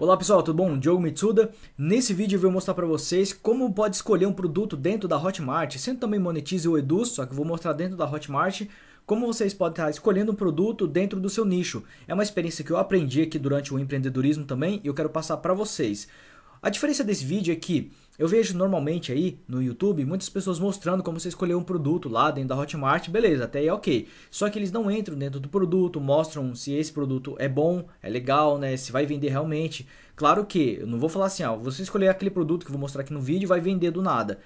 Olá pessoal, tudo bom? Diogo Mitsuda. Nesse vídeo eu vou mostrar para vocês como pode escolher um produto dentro da Hotmart, sendo também monetize o Edu, só que eu vou mostrar dentro da Hotmart como vocês podem estar escolhendo um produto dentro do seu nicho. É uma experiência que eu aprendi aqui durante o empreendedorismo também e eu quero passar para vocês. A diferença desse vídeo é que eu vejo normalmente aí no YouTube muitas pessoas mostrando como você escolher um produto lá dentro da Hotmart, beleza, até aí é ok. Só que eles não entram dentro do produto, mostram se esse produto é bom, é legal, né, se vai vender realmente. Claro que eu não vou falar assim, ó, ah, você escolher aquele produto que eu vou mostrar aqui no vídeo vai vender do nada.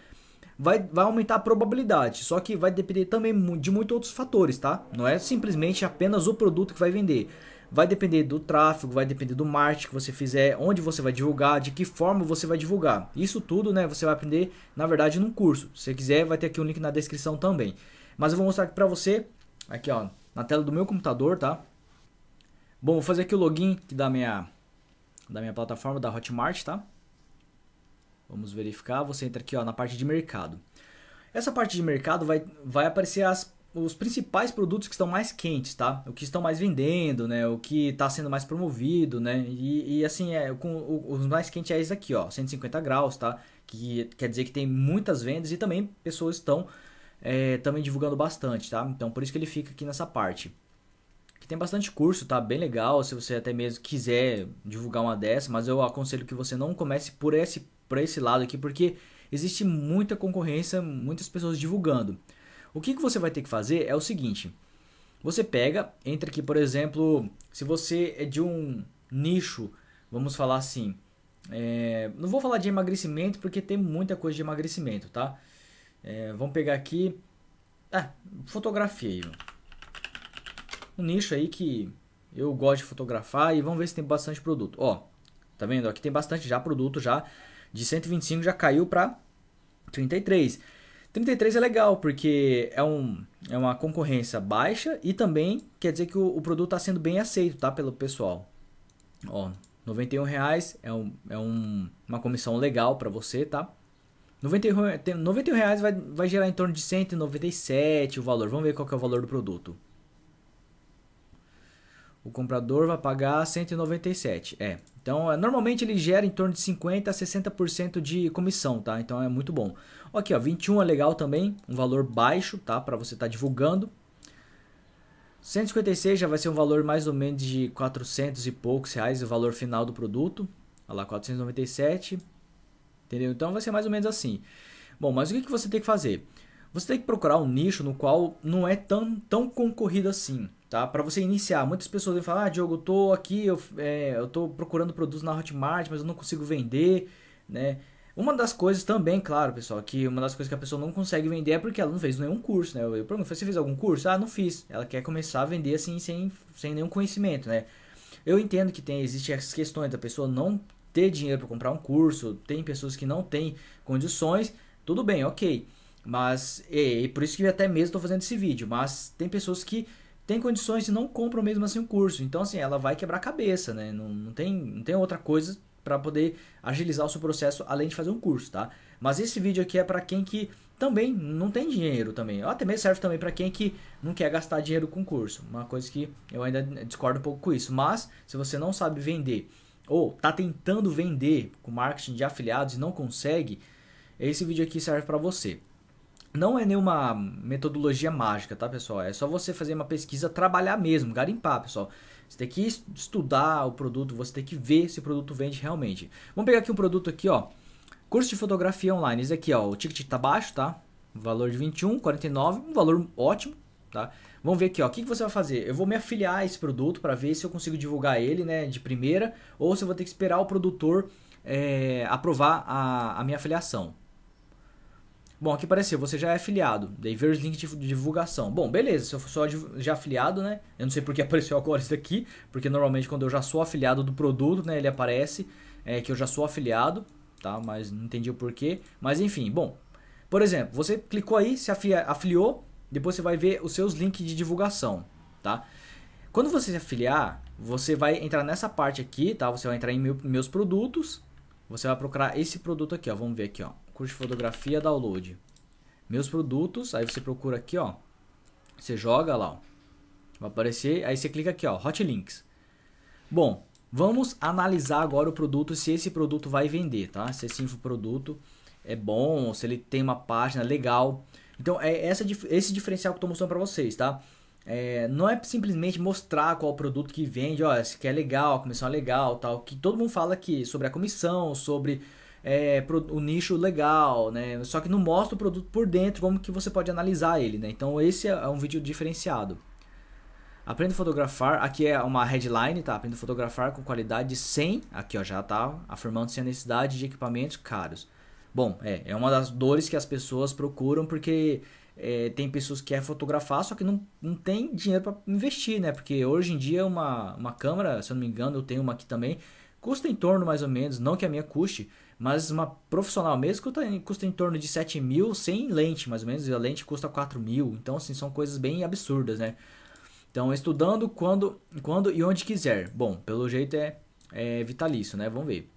Vai, vai aumentar a probabilidade, só que vai depender também de muitos outros fatores, tá? Não é simplesmente apenas o produto que vai vender. Vai depender do tráfego, vai depender do marketing que você fizer, onde você vai divulgar, de que forma você vai divulgar. Isso tudo, né, você vai aprender, na verdade, num curso. Se você quiser, vai ter aqui o um link na descrição também. Mas eu vou mostrar aqui para você, aqui, ó, na tela do meu computador, tá? Bom, vou fazer aqui o login da minha da minha plataforma da Hotmart, tá? Vamos verificar, você entra aqui, ó, na parte de mercado. Essa parte de mercado vai vai aparecer as os principais produtos que estão mais quentes, tá? O que estão mais vendendo, né? O que está sendo mais promovido, né? E, e assim, é, com, o, os mais quentes é esse aqui, ó, 150 graus, tá? Que quer dizer que tem muitas vendas e também pessoas estão é, também divulgando bastante, tá? Então por isso que ele fica aqui nessa parte. Que tem bastante curso, tá? Bem legal, se você até mesmo quiser divulgar uma dessa, mas eu aconselho que você não comece por esse, por esse lado aqui, porque existe muita concorrência, muitas pessoas divulgando. O que, que você vai ter que fazer é o seguinte: você pega, entra aqui, por exemplo, se você é de um nicho, vamos falar assim. É, não vou falar de emagrecimento porque tem muita coisa de emagrecimento, tá? É, vamos pegar aqui. Ah, fotografia. Um nicho aí que eu gosto de fotografar e vamos ver se tem bastante produto. Ó, tá vendo? Aqui tem bastante já produto já. De 125 já caiu para 33. 33 é legal, porque é, um, é uma concorrência baixa e também quer dizer que o, o produto está sendo bem aceito tá, pelo pessoal. Ó, R$ reais é, um, é um, uma comissão legal para você, tá? 91, 91 reais vai, vai gerar em torno de 197 o valor. Vamos ver qual é o valor do produto o comprador vai pagar 197. É. Então, é, normalmente ele gera em torno de 50 a 60% de comissão, tá? Então é muito bom. Aqui, ó, 21 é legal também, um valor baixo, tá? Para você estar tá divulgando. 156 já vai ser um valor mais ou menos de 400 e poucos reais, o valor final do produto. Olha lá, 497. Entendeu? Então vai ser mais ou menos assim. Bom, mas o que, que você tem que fazer? Você tem que procurar um nicho no qual não é tão, tão concorrido assim tá? Para você iniciar, muitas pessoas vêm falar, ah, Diogo, eu tô aqui, eu, é, eu tô procurando produtos na Hotmart, mas eu não consigo vender, né? Uma das coisas também, claro, pessoal, que uma das coisas que a pessoa não consegue vender é porque ela não fez nenhum curso, né? Eu, eu pergunto, você fez algum curso? Ah, não fiz. Ela quer começar a vender assim, sem, sem nenhum conhecimento, né? Eu entendo que tem, existem essas questões da pessoa não ter dinheiro para comprar um curso, tem pessoas que não têm condições, tudo bem, ok. Mas, e, e por isso que até mesmo estou fazendo esse vídeo, mas tem pessoas que tem condições e não compram mesmo assim o curso. Então, assim, ela vai quebrar a cabeça, né? Não, não, tem, não tem outra coisa para poder agilizar o seu processo além de fazer um curso, tá? Mas esse vídeo aqui é para quem que também não tem dinheiro também. Até mesmo serve também para quem que não quer gastar dinheiro com curso. Uma coisa que eu ainda discordo um pouco com isso. Mas se você não sabe vender ou tá tentando vender com marketing de afiliados e não consegue, esse vídeo aqui serve para você. Não é nenhuma metodologia mágica, tá, pessoal? É só você fazer uma pesquisa, trabalhar mesmo, garimpar, pessoal. Você tem que estudar o produto, você tem que ver se o produto vende realmente. Vamos pegar aqui um produto aqui, ó. Curso de fotografia online. Esse aqui, ó, o ticket tá baixo, tá? Valor de 21, 49, um valor ótimo, tá? Vamos ver aqui, ó, o que, que você vai fazer? Eu vou me afiliar a esse produto para ver se eu consigo divulgar ele, né, de primeira, ou se eu vou ter que esperar o produtor é, aprovar a, a minha afiliação. Bom, aqui apareceu, você já é afiliado. Daí veio os links de divulgação. Bom, beleza, se eu sou já afiliado, né? Eu não sei porque apareceu agora isso aqui, porque normalmente quando eu já sou afiliado do produto, né? Ele aparece é, que eu já sou afiliado, tá? Mas não entendi o porquê. Mas enfim, bom. Por exemplo, você clicou aí, se afiliou, depois você vai ver os seus links de divulgação, tá? Quando você se afiliar, você vai entrar nessa parte aqui, tá? Você vai entrar em meus produtos, você vai procurar esse produto aqui, ó. Vamos ver aqui, ó curso de fotografia, download. Meus produtos, aí você procura aqui, ó. Você joga lá, ó. Vai aparecer, aí você clica aqui, ó, Hot Links. Bom, vamos analisar agora o produto, se esse produto vai vender, tá? Se esse infoproduto é bom, se ele tem uma página legal. Então, é essa, esse diferencial que eu tô mostrando para vocês, tá? É, não é simplesmente mostrar qual produto que vende, ó, esse quer é legal, a comissão é legal, tal, que todo mundo fala aqui sobre a comissão, sobre é, o nicho legal, né? Só que não mostra o produto por dentro, como que você pode analisar ele, né? Então esse é um vídeo diferenciado. Aprenda a fotografar, aqui é uma headline, tá? Aprenda a fotografar com qualidade de 100, aqui ó, já tá afirmando sem a necessidade de equipamentos caros. Bom, é, é uma das dores que as pessoas procuram porque é, tem pessoas que querem fotografar, só que não, não tem dinheiro para investir, né? Porque hoje em dia uma, uma câmera, se eu não me engano, eu tenho uma aqui também, custa em torno mais ou menos, não que a minha custe, mas uma profissional mesmo custa, custa em torno de 7 mil sem lente, mais ou menos. E a lente custa 4 mil. Então, assim, são coisas bem absurdas, né? Então, estudando quando, quando e onde quiser. Bom, pelo jeito é, é vitalício, né? Vamos ver.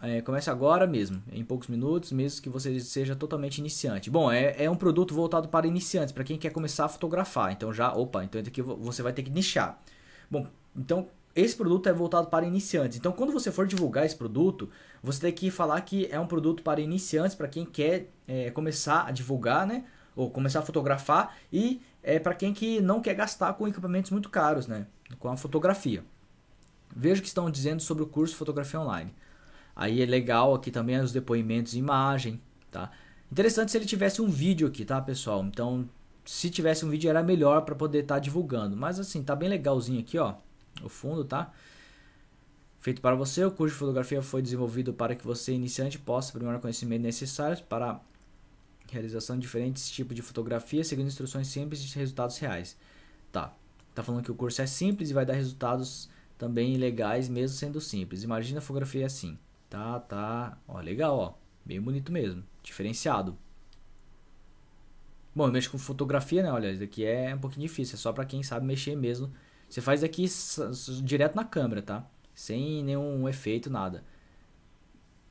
É, comece agora mesmo, em poucos minutos, mesmo que você seja totalmente iniciante. Bom, é, é um produto voltado para iniciantes, para quem quer começar a fotografar. Então já, opa, então aqui você vai ter que nichar. Bom, então esse produto é voltado para iniciantes. Então, quando você for divulgar esse produto, você tem que falar que é um produto para iniciantes, para quem quer é, começar a divulgar, né? Ou começar a fotografar e é para quem que não quer gastar com equipamentos muito caros, né? Com a fotografia. Veja o que estão dizendo sobre o curso Fotografia Online. Aí é legal aqui também os depoimentos, imagem, tá? Interessante se ele tivesse um vídeo aqui, tá, pessoal? Então, se tivesse um vídeo era melhor para poder estar tá divulgando. Mas assim, tá bem legalzinho aqui, ó o fundo, tá? Feito para você, o curso de fotografia foi desenvolvido para que você, iniciante, possa primeiro conhecimentos necessários para realização de diferentes tipos de fotografia, seguindo instruções simples e resultados reais. Tá. Tá falando que o curso é simples e vai dar resultados também legais, mesmo sendo simples. Imagina a fotografia assim. Tá, tá. Ó, legal, ó. Bem bonito mesmo. Diferenciado. Bom, eu mexo com fotografia, né? Olha, isso daqui é um pouquinho difícil. É só para quem sabe mexer mesmo você faz aqui direto na câmera, tá? Sem nenhum efeito, nada.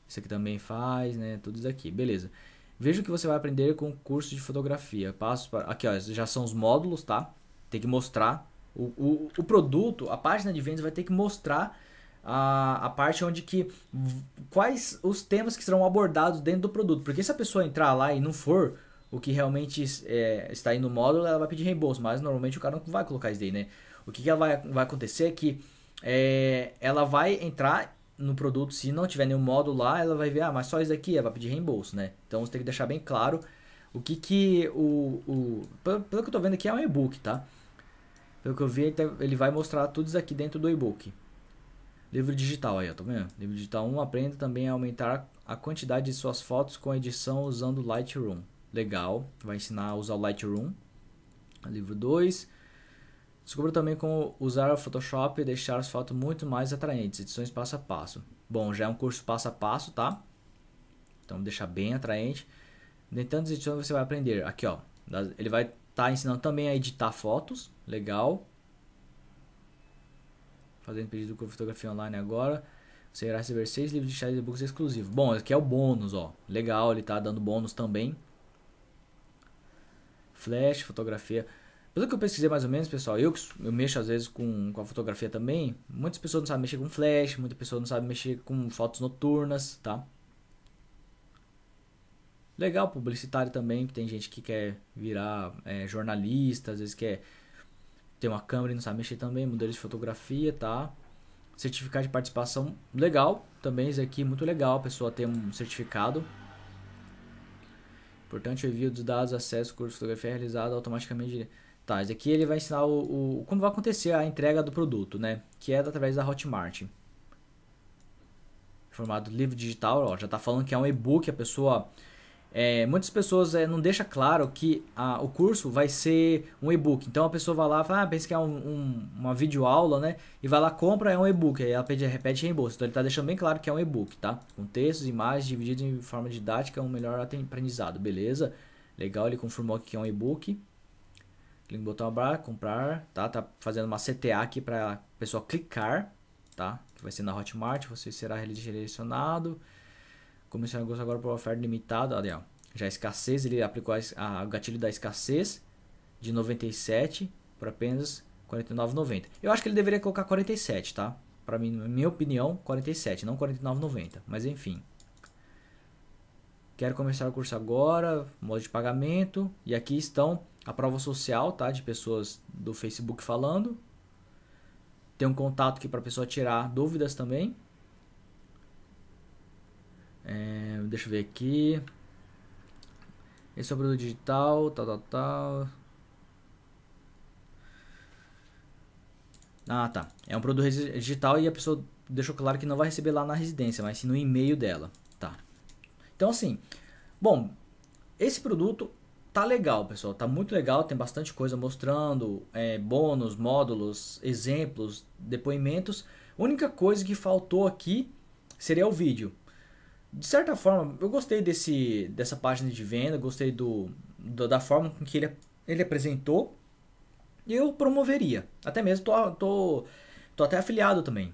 Isso aqui também faz, né? Tudo isso aqui, beleza. Veja o que você vai aprender com o curso de fotografia. Passos para... Aqui, ó, já são os módulos, tá? Tem que mostrar o, o, o produto, a página de vendas vai ter que mostrar a, a parte onde que quais os temas que serão abordados dentro do produto. Porque se a pessoa entrar lá e não for o que realmente é, está aí no módulo, ela vai pedir reembolso, mas normalmente o cara não vai colocar isso daí, né? O que, que vai, vai acontecer é que é, ela vai entrar no produto, se não tiver nenhum módulo lá, ela vai ver, ah, mas só isso daqui, ela vai pedir reembolso, né? Então você tem que deixar bem claro o que que o... o pelo, pelo que eu tô vendo aqui é um e-book, tá? Pelo que eu vi, ele tá, vai mostrar tudo isso aqui dentro do e-book. Livro digital aí, ó, tá vendo? Livro digital 1, aprenda também a aumentar a quantidade de suas fotos com edição usando Lightroom. Legal. Vai ensinar a usar o Lightroom. Livro 2. Descubra também como usar o Photoshop e deixar as fotos muito mais atraentes. Edições passo a passo. Bom, já é um curso passo a passo, tá? Então deixar bem atraente. De tantas edições você vai aprender. Aqui, ó. Ele vai estar tá ensinando também a editar fotos. Legal. Fazendo pedido com fotografia online agora. Você irá receber seis livros de chat de books exclusivos. Bom, aqui é o bônus, ó. Legal, ele tá dando bônus também flash, fotografia. Pelo que eu pesquisei mais ou menos, pessoal, eu, eu mexo às vezes com, com a fotografia também. Muitas pessoas não sabem mexer com flash, muitas pessoas não sabem mexer com fotos noturnas, tá? Legal, publicitário também, tem gente que quer virar é, jornalista, às vezes quer ter uma câmera e não sabe mexer também, modelos de fotografia, tá? Certificado de participação, legal também, isso aqui é muito legal, a pessoa ter um certificado. Importante o envio dos dados, acesso, curso de fotografia é realizado automaticamente. Tá, esse aqui ele vai ensinar o, o, como vai acontecer a entrega do produto, né? Que é através da Hotmart. Formato livro digital, ó, já está falando que é um e-book, a pessoa é, muitas pessoas é, não deixa claro que a, o curso vai ser um e-book. Então a pessoa vai lá e fala, ah, pensa que é um, um, uma videoaula, né? E vai lá, compra, é um e-book. Aí ela pede, repete reembolso. Então ele está deixando bem claro que é um e-book, tá? Com textos, imagens, divididos em forma didática, é um melhor aprendizado, beleza? Legal, ele confirmou que é um e-book. Clique no botão abrir, comprar, tá? Tá fazendo uma CTA aqui para a pessoa clicar, tá? Que vai ser na Hotmart, você será redirecionado Começar o curso agora por oferta limitada, olha, ó, já a escassez, ele aplicou o gatilho da escassez de 97 por apenas 49,90. Eu acho que ele deveria colocar 47, tá? Para mim, na minha opinião, 47, não 49,90, mas enfim. Quero começar o curso agora, modo de pagamento e aqui estão a prova social, tá, de pessoas do Facebook falando. Tem um contato aqui para a pessoa tirar dúvidas também. É, deixa eu ver aqui. Esse é o produto digital, tal, tal, tal. Ah, tá. É um produto digital e a pessoa deixou claro que não vai receber lá na residência, mas sim no e-mail dela, tá? Então assim, bom, esse produto tá legal, pessoal, tá muito legal, tem bastante coisa mostrando, é, bônus, módulos, exemplos, depoimentos. A única coisa que faltou aqui seria o vídeo de certa forma, eu gostei desse, dessa página de venda, gostei do, do da forma com que ele, ele apresentou. E eu promoveria. Até mesmo tô, tô, tô até afiliado também.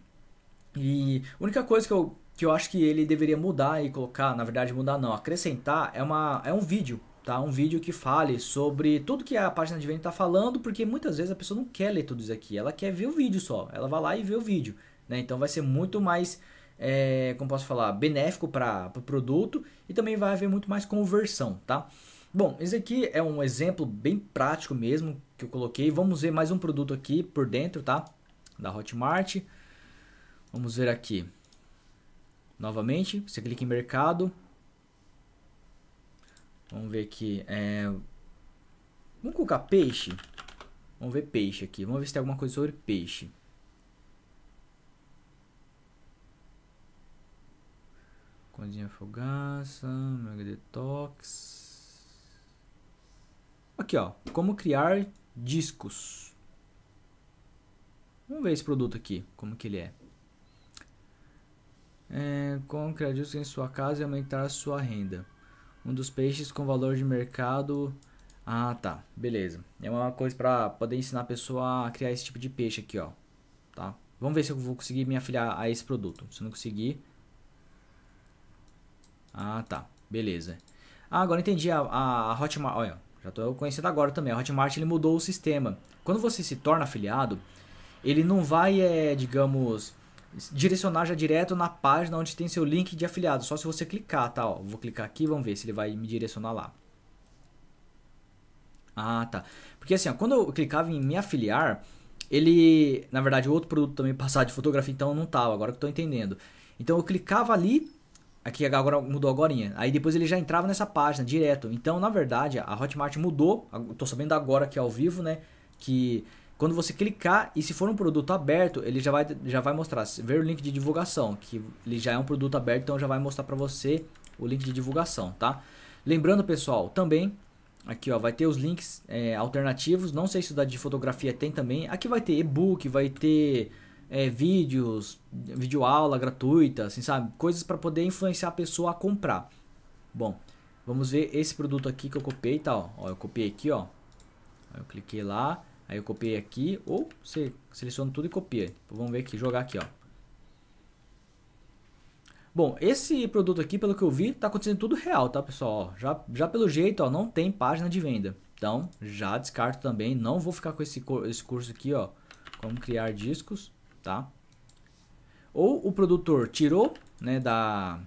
E a única coisa que eu, que eu acho que ele deveria mudar e colocar, na verdade mudar não, acrescentar é, uma, é um vídeo. Tá? Um vídeo que fale sobre tudo que a página de venda está falando, porque muitas vezes a pessoa não quer ler tudo isso aqui, ela quer ver o vídeo só, ela vai lá e vê o vídeo. Né? Então vai ser muito mais é, como posso falar, benéfico para o pro produto e também vai haver muito mais conversão, tá? Bom, esse aqui é um exemplo bem prático mesmo que eu coloquei. Vamos ver mais um produto aqui por dentro, tá? Da Hotmart. Vamos ver aqui. Novamente, você clica em mercado. Vamos ver aqui. É... Vamos colocar peixe. Vamos ver peixe aqui. Vamos ver se tem alguma coisa sobre peixe. Bandinha Fogaça, Mega Detox. Aqui, ó. Como criar discos. Vamos ver esse produto aqui, como que ele é. é como criar discos em sua casa e aumentar a sua renda. Um dos peixes com valor de mercado... Ah, tá. Beleza. É uma coisa para poder ensinar a pessoa a criar esse tipo de peixe aqui, ó. Tá? Vamos ver se eu vou conseguir me afiliar a esse produto. Se não conseguir, ah, tá. Beleza. Ah, agora entendi. A, a, a Hotmart. Olha, já estou conhecendo agora também. A Hotmart ele mudou o sistema. Quando você se torna afiliado, ele não vai, é, digamos, direcionar já direto na página onde tem seu link de afiliado. Só se você clicar, tá? Ó, vou clicar aqui vamos ver se ele vai me direcionar lá. Ah, tá. Porque assim, ó, quando eu clicava em me afiliar, ele, na verdade, o outro produto também passava de fotografia, então não tava, agora que eu entendendo. Então eu clicava ali, Aqui agora mudou agora. Aí depois ele já entrava nessa página direto. Então, na verdade, a Hotmart mudou. Estou sabendo agora que ao vivo, né? Que quando você clicar e se for um produto aberto, ele já vai, já vai mostrar. Ver o link de divulgação, que ele já é um produto aberto, então já vai mostrar para você o link de divulgação, tá? Lembrando, pessoal, também aqui ó, vai ter os links é, alternativos. Não sei se o da de fotografia tem também. Aqui vai ter e-book, vai ter é, vídeos, vídeo aula gratuita, assim, sabe? Coisas para poder influenciar a pessoa a comprar. Bom, vamos ver esse produto aqui que eu copiei, tá? Ó, ó eu copiei aqui, ó. Eu cliquei lá, aí eu copiei aqui, ou você seleciona tudo e copia. Então, vamos ver aqui, jogar aqui, ó. Bom, esse produto aqui, pelo que eu vi, tá acontecendo tudo real, tá, pessoal? Ó, já, já pelo jeito, ó, não tem página de venda. Então, já descarto também, não vou ficar com esse, esse curso aqui, ó, como criar discos tá? Ou o produtor tirou, né, da,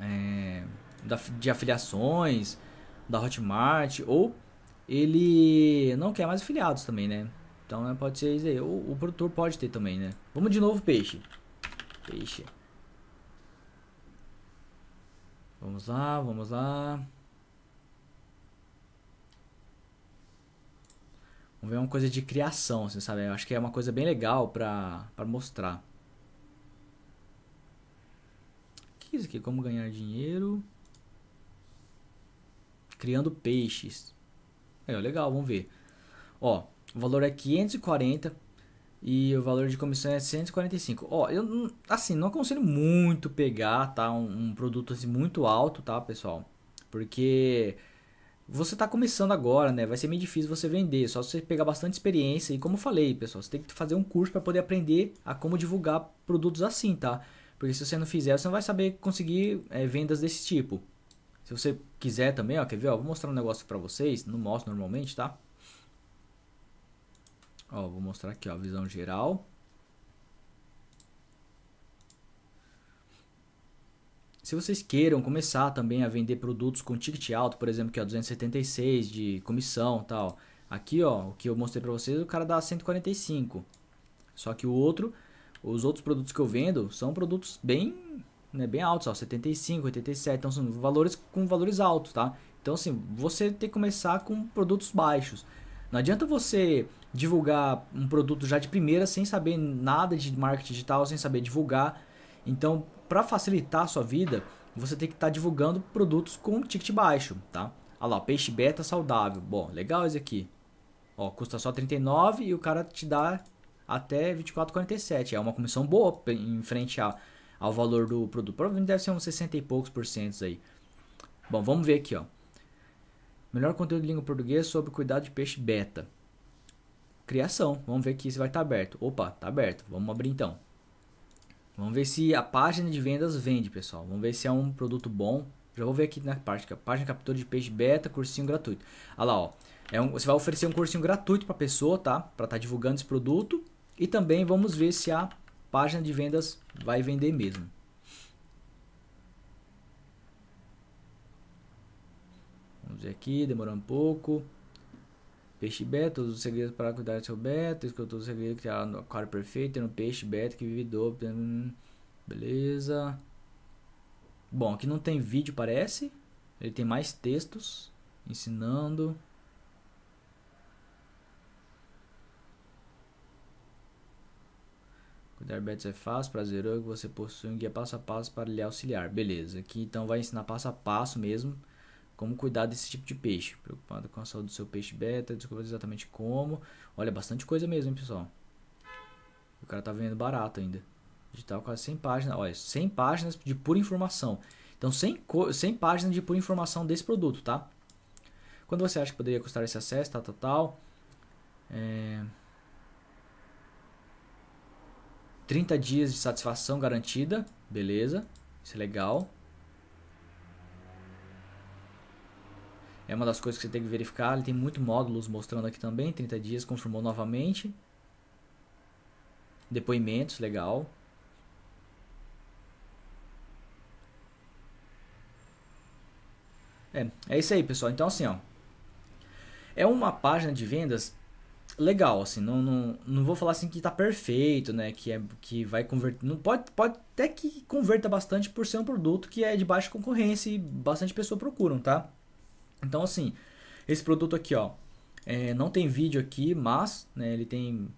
é, da de afiliações, da Hotmart, ou ele não quer mais afiliados também, né? Então né, pode ser isso aí. Ou o produtor pode ter também, né? Vamos de novo peixe. Peixe. Vamos lá, vamos lá. Vamos ver uma coisa de criação, assim, sabe? Eu acho que é uma coisa bem legal pra, pra mostrar. O que é isso aqui? Como ganhar dinheiro? Criando peixes. É, legal, vamos ver. Ó, o valor é 540 e o valor de comissão é 145. Ó, eu assim, não aconselho muito pegar, tá? Um, um produto assim muito alto, tá, pessoal? Porque você está começando agora, né? Vai ser meio difícil você vender, só você pegar bastante experiência. E como eu falei, pessoal, você tem que fazer um curso para poder aprender a como divulgar produtos assim, tá? Porque se você não fizer, você não vai saber conseguir é, vendas desse tipo. Se você quiser também, ó, quer ver? Ó, vou mostrar um negócio para vocês, não mostro normalmente, tá? Ó, vou mostrar aqui, ó, visão geral. Se vocês queiram começar também a vender produtos com ticket alto, por exemplo, que é 276 de comissão tal. Aqui, ó, o que eu mostrei para vocês, o cara dá 145. Só que o outro, os outros produtos que eu vendo são produtos bem, né, bem altos, ó, 75, 87, então são valores com valores altos, tá? Então, assim, você tem que começar com produtos baixos. Não adianta você divulgar um produto já de primeira sem saber nada de marketing digital, sem saber divulgar. Então, para facilitar a sua vida, você tem que estar tá divulgando produtos com ticket baixo, tá? Ah lá, peixe beta saudável. Bom, legal esse aqui. Ó, custa só 39 e o cara te dá até 24,47. É uma comissão boa em frente a, ao valor do produto. Provavelmente deve ser uns 60 e poucos por cento aí. Bom, vamos ver aqui, ó. Melhor conteúdo de língua portuguesa sobre cuidado de peixe beta. Criação. Vamos ver aqui se vai estar tá aberto. Opa, tá aberto. Vamos abrir então. Vamos ver se a página de vendas vende, pessoal. Vamos ver se é um produto bom. Já vou ver aqui na parte, que a página captura de peixe beta, cursinho gratuito. Olha lá, ó. É um, você vai oferecer um cursinho gratuito para a pessoa, tá? Para estar tá divulgando esse produto. E também vamos ver se a página de vendas vai vender mesmo. Vamos ver aqui, demorou um pouco. Peixe Beto, todos os segredos para cuidar do seu Beto, escutou o segredo que está no aquário perfeito, no peixe Beto que vive do... Beleza. Bom, aqui não tem vídeo, parece. Ele tem mais textos ensinando. Cuidar Beto é fácil, prazeroso, você possui um guia passo a passo para lhe auxiliar. Beleza, aqui então vai ensinar passo a passo mesmo como cuidar desse tipo de peixe. Preocupado com a saúde do seu peixe beta, descobriu exatamente como. Olha, bastante coisa mesmo, hein, pessoal. O cara tá vendendo barato ainda. Digital quase 100 páginas. Olha, 100 páginas de pura informação. Então, 100, 100 páginas de pura informação desse produto, tá? Quando você acha que poderia custar esse acesso, tal, tal, tal. É... 30 dias de satisfação garantida. Beleza. Isso é legal. É uma das coisas que você tem que verificar. Ele tem muito módulos mostrando aqui também. 30 dias, confirmou novamente. Depoimentos, legal. É, é isso aí, pessoal. Então, assim, ó. É uma página de vendas legal, assim, não, não, não vou falar assim que tá perfeito, né, que é que vai converter, não pode pode até que converta bastante por ser um produto que é de baixa concorrência e bastante pessoa procuram, tá? Então assim, esse produto aqui, ó, é, não tem vídeo aqui, mas né, ele tem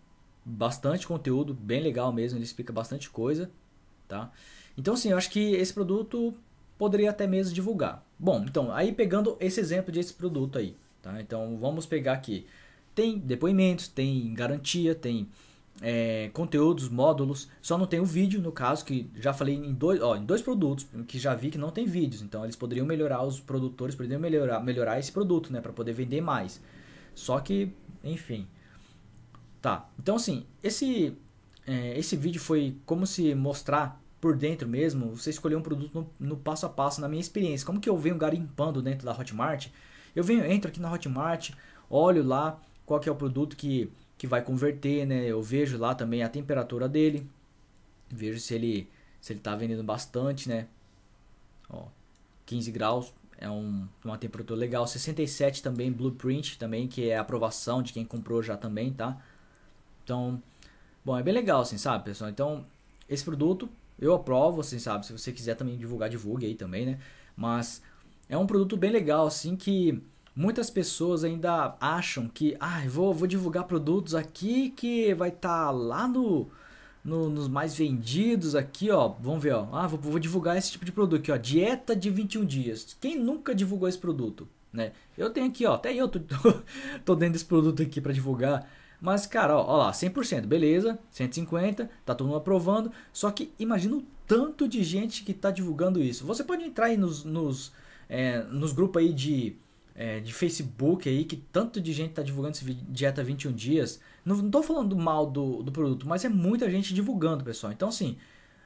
bastante conteúdo, bem legal mesmo, ele explica bastante coisa, tá? Então assim, eu acho que esse produto poderia até mesmo divulgar. Bom, então aí pegando esse exemplo desse produto aí, tá? Então vamos pegar aqui, tem depoimentos, tem garantia, tem é, conteúdos, módulos, só não tem o vídeo, no caso, que já falei em dois, ó, em dois produtos que já vi que não tem vídeos, então eles poderiam melhorar, os produtores poderiam melhorar, melhorar esse produto, né, para poder vender mais. Só que, enfim. Tá, então assim, esse, é, esse vídeo foi como se mostrar por dentro mesmo, você escolher um produto no, no passo a passo, na minha experiência, como que eu venho garimpando dentro da Hotmart, eu venho, entro aqui na Hotmart, olho lá qual que é o produto que que vai converter, né? Eu vejo lá também a temperatura dele. Vejo se ele se ele tá vendendo bastante, né? Ó, 15 graus é um, uma temperatura legal. 67 também Blueprint também, que é aprovação de quem comprou já também, tá? Então, bom, é bem legal, assim, sabe, pessoal? Então, esse produto eu aprovo, assim, sabe? Se você quiser também divulgar, divulgue aí também, né? Mas é um produto bem legal, assim, que Muitas pessoas ainda acham que, ah, vou, vou divulgar produtos aqui que vai estar tá lá no, no, nos mais vendidos aqui, ó. Vamos ver, ó. Ah, vou, vou divulgar esse tipo de produto aqui, ó. Dieta de 21 dias. Quem nunca divulgou esse produto, né? Eu tenho aqui, ó. Até eu tô, tô, tô dentro desse produto aqui para divulgar. Mas, cara, ó, ó lá, 100%, beleza, 150, tá todo mundo aprovando. Só que imagina o tanto de gente que tá divulgando isso. Você pode entrar aí nos, nos, é, nos grupos aí de é, de Facebook aí, que tanto de gente está divulgando esse dieta 21 dias. Não, estou falando mal do, do produto, mas é muita gente divulgando, pessoal. Então, assim,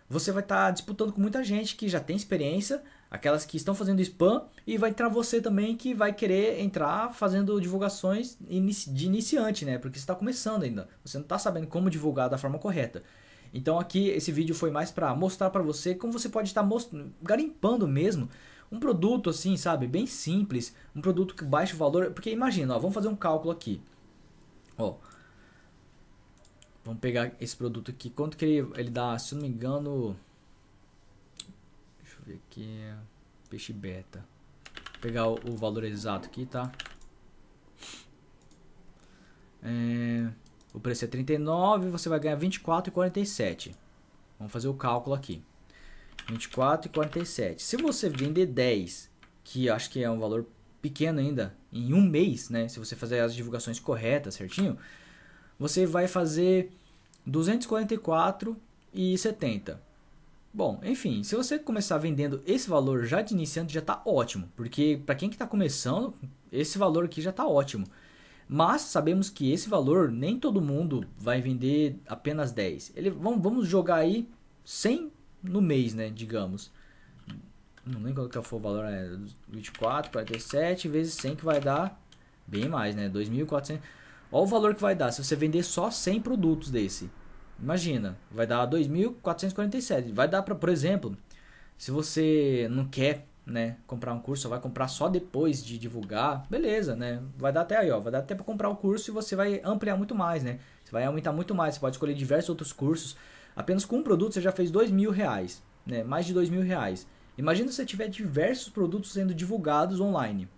você vai estar tá disputando com muita gente que já tem experiência, aquelas que estão fazendo spam, e vai entrar você também que vai querer entrar fazendo divulgações de iniciante, né? Porque você está começando ainda, você não está sabendo como divulgar da forma correta. Então aqui esse vídeo foi mais para mostrar para você como você pode estar tá garimpando mesmo um produto assim, sabe, bem simples, um produto que baixo valor, porque imagina, ó, vamos fazer um cálculo aqui. Ó. Vamos pegar esse produto aqui, quanto que ele, ele dá, se eu não me engano, deixa eu ver aqui, peixe beta. Vou pegar o, o valor exato aqui, tá? É, o preço é 39, você vai ganhar 24,47. Vamos fazer o cálculo aqui. 24 e 47. Se você vender 10, que acho que é um valor pequeno ainda, em um mês, né? Se você fazer as divulgações corretas, certinho, você vai fazer 244 e 70. Bom, enfim, se você começar vendendo esse valor já de iniciante já está ótimo, porque para quem que está começando, esse valor aqui já está ótimo. Mas sabemos que esse valor nem todo mundo vai vender apenas 10. Ele, vamos, vamos jogar aí 100 no mês, né? Digamos. Não lembro qual que foi é o valor, é 24, 47 vezes 100 que vai dar bem mais, né? 2.400. Olha o valor que vai dar se você vender só 100 produtos desse. Imagina, vai dar 2.447. Vai dar para, por exemplo, se você não quer, né, comprar um curso, vai comprar só depois de divulgar, beleza, né? Vai dar até aí, ó, vai dar até para comprar o curso e você vai ampliar muito mais, né? Você vai aumentar muito mais, você pode escolher diversos outros cursos. Apenas com um produto você já fez dois mil reais, né? mais de dois mil reais. Imagina se você tiver diversos produtos sendo divulgados online,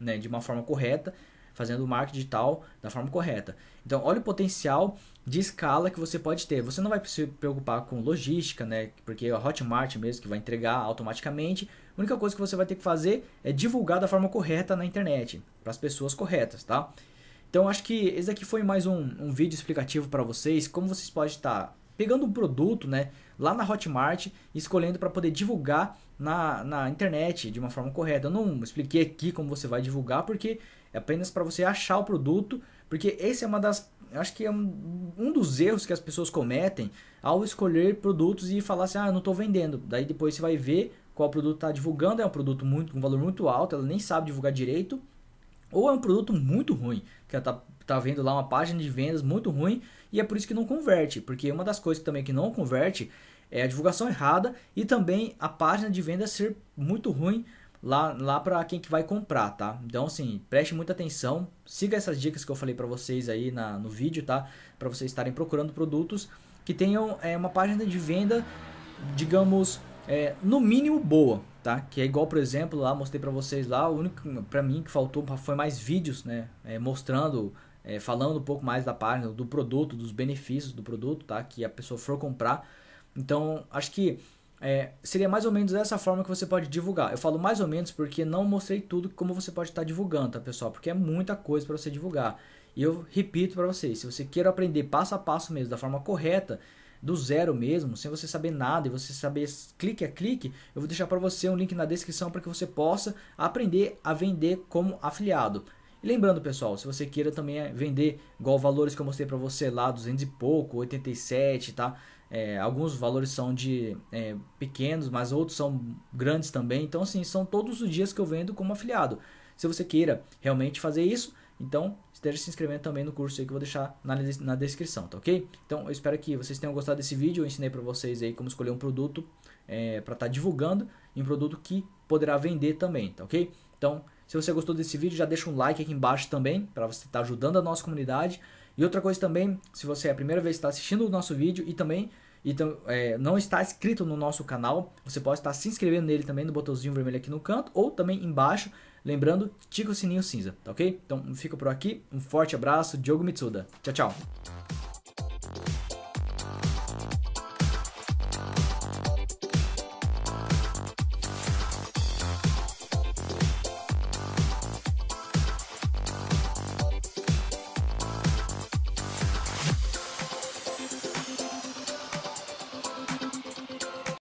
né? de uma forma correta, fazendo o marketing digital da forma correta. Então, olha o potencial de escala que você pode ter. Você não vai se preocupar com logística, né? Porque é a Hotmart mesmo que vai entregar automaticamente. A única coisa que você vai ter que fazer é divulgar da forma correta na internet, para as pessoas corretas, tá? Então acho que esse daqui foi mais um, um vídeo explicativo para vocês, como vocês podem estar pegando um produto né, lá na Hotmart e escolhendo para poder divulgar na, na internet de uma forma correta. Eu não expliquei aqui como você vai divulgar, porque é apenas para você achar o produto, porque esse é uma das. Acho que é um, um dos erros que as pessoas cometem ao escolher produtos e falar assim: ah, não estou vendendo. Daí depois você vai ver qual produto está divulgando, é um produto muito, com um valor muito alto, ela nem sabe divulgar direito ou é um produto muito ruim, que ela tá, tá vendo lá uma página de vendas muito ruim e é por isso que não converte, porque uma das coisas também que não converte é a divulgação errada e também a página de venda ser muito ruim lá, lá para quem que vai comprar, tá? Então, assim, preste muita atenção, siga essas dicas que eu falei para vocês aí na, no vídeo, tá? Para vocês estarem procurando produtos que tenham é, uma página de venda, digamos, é, no mínimo boa, tá? Que é igual, por exemplo, lá mostrei para vocês lá, o único para mim que faltou foi mais vídeos, né? É, mostrando, é, falando um pouco mais da página, do produto, dos benefícios do produto, tá? Que a pessoa for comprar. Então, acho que é, seria mais ou menos dessa forma que você pode divulgar. Eu falo mais ou menos porque não mostrei tudo como você pode estar tá divulgando, tá, pessoal? Porque é muita coisa para você divulgar. E eu repito para vocês, se você quer aprender passo a passo mesmo, da forma correta, do zero mesmo, sem você saber nada e você saber clique a clique, eu vou deixar para você um link na descrição para que você possa aprender a vender como afiliado. E lembrando, pessoal, se você queira também eh, vender igual valores que eu mostrei para você lá, 200 e pouco, 87, tá? É, alguns valores são de é, pequenos, mas outros são grandes também. Então, assim, são todos os dias que eu vendo como afiliado. Se você queira realmente fazer isso, então esteja se inscrevendo também no curso aí que eu vou deixar na, na descrição, tá ok? Então eu espero que vocês tenham gostado desse vídeo. Eu ensinei para vocês aí como escolher um produto é, para estar tá divulgando e um produto que poderá vender também, tá ok? Então se você gostou desse vídeo, já deixa um like aqui embaixo também, para você estar tá ajudando a nossa comunidade. E outra coisa também, se você é a primeira vez que está assistindo o nosso vídeo e também então, é, não está inscrito no nosso canal, você pode estar se inscrevendo nele também no botãozinho vermelho aqui no canto ou também embaixo Lembrando, tica o sininho cinza, tá ok? Então fica por aqui, um forte abraço, Diogo Mitsuda. Tchau, tchau!